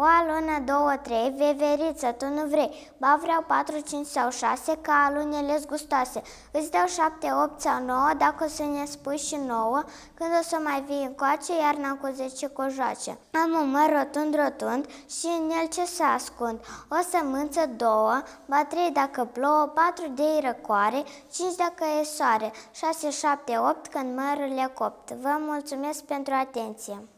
O alună, două, trei, veveriță, tu nu vrei, ba vreau patru, cinci sau șase, ca alunele gustoase. Îți dau șapte, opt sau nouă, dacă o să ne spui și nouă, când o să mai vii încoace, iarna cu zece cojoace. Am un măr rotund, rotund și în el ce să ascund? O să mânță, două, ba trei dacă plouă, patru de răcoare, cinci dacă e soare, șase, șapte, opt, când mărul e copt. Vă mulțumesc pentru atenție!